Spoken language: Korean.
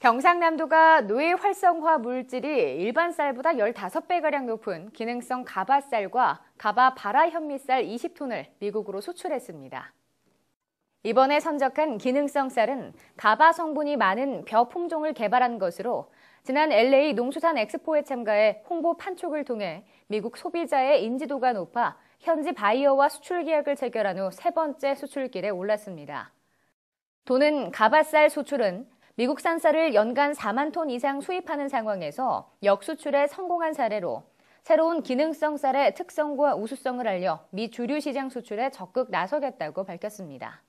경상남도가 노예 활성화 물질이 일반 쌀보다 15배가량 높은 기능성 가바쌀과 가바 바라 현미쌀 20톤을 미국으로 수출했습니다. 이번에 선적한 기능성 쌀은 가바 성분이 많은 벼 품종을 개발한 것으로 지난 LA 농수산 엑스포에 참가해 홍보 판촉을 통해 미국 소비자의 인지도가 높아 현지 바이어와 수출 계약을 체결한 후 세 번째 수출길에 올랐습니다. 돈은 가바쌀 수출은 미국산 쌀을 연간 4만 톤 이상 수입하는 상황에서 역수출에 성공한 사례로 새로운 기능성 쌀의 특성과 우수성을 알려 미 주류 시장 수출에 적극 나서겠다고 밝혔습니다.